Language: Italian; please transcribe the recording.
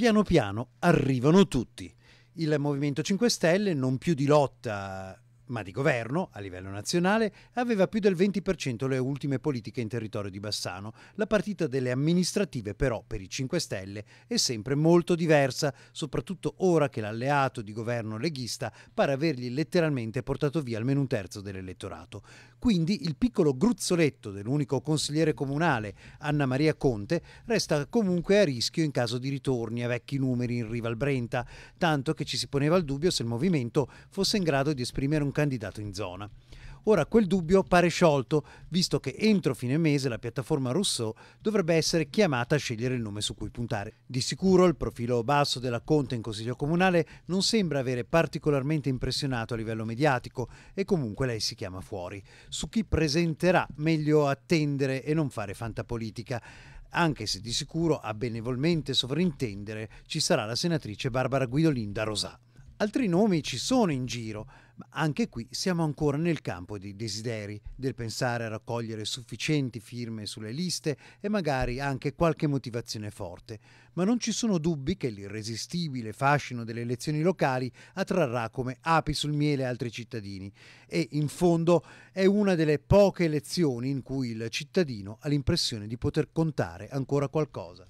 piano piano arrivano tutti. Il Movimento 5 Stelle, non più di lotta ma di governo, a livello nazionale, aveva più del 20% le ultime politiche in territorio di Bassano. La partita delle amministrative però per i 5 Stelle è sempre molto diversa, soprattutto ora che l'alleato di governo leghista pare avergli letteralmente portato via almeno un terzo dell'elettorato. Quindi il piccolo gruzzoletto dell'unico consigliere comunale, Anna Maria Conte, resta comunque a rischio in caso di ritorni a vecchi numeri in riva al Brenta, tanto che ci si poneva il dubbio se il movimento fosse in grado di esprimere un candidato in zona. Ora quel dubbio pare sciolto, visto che entro fine mese la piattaforma Rousseau dovrebbe essere chiamata a scegliere il nome su cui puntare. Di sicuro il profilo basso della Conte in Consiglio Comunale non sembra avere particolarmente impressionato a livello mediatico e comunque lei si chiama fuori. Su chi presenterà meglio attendere e non fare fantapolitica anche se di sicuro a benevolmente sovrintendere ci sarà la senatrice Barbara Guidolinda Rosà. Altri nomi ci sono in giro, ma anche qui siamo ancora nel campo dei desideri, del pensare a raccogliere sufficienti firme sulle liste e magari anche qualche motivazione forte, ma non ci sono dubbi che l'irresistibile fascino delle elezioni locali attrarrà come api sul miele altri cittadini e in fondo è una delle poche elezioni in cui il cittadino ha l'impressione di poter contare ancora qualcosa.